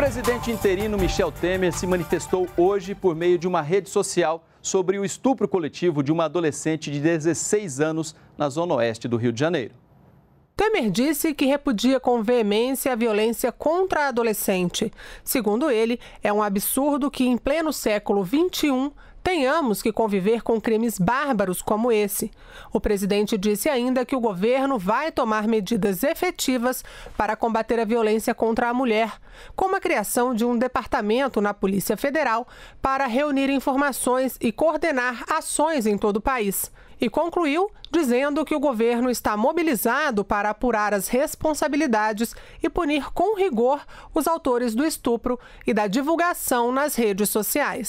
presidente interino Michel Temer se manifestou hoje por meio de uma rede social sobre o estupro coletivo de uma adolescente de 16 anos na zona oeste do Rio de Janeiro. Temer disse que repudia com veemência a violência contra a adolescente. Segundo ele, é um absurdo que, em pleno século XXI, tenhamos que conviver com crimes bárbaros como esse. O presidente disse ainda que o governo vai tomar medidas efetivas para combater a violência contra a mulher, como a criação de um departamento na Polícia Federal para reunir informações e coordenar ações em todo o país. E concluiu dizendo que o governo está mobilizado para apurar as responsabilidades e punir com rigor os autores do estupro e da divulgação nas redes sociais.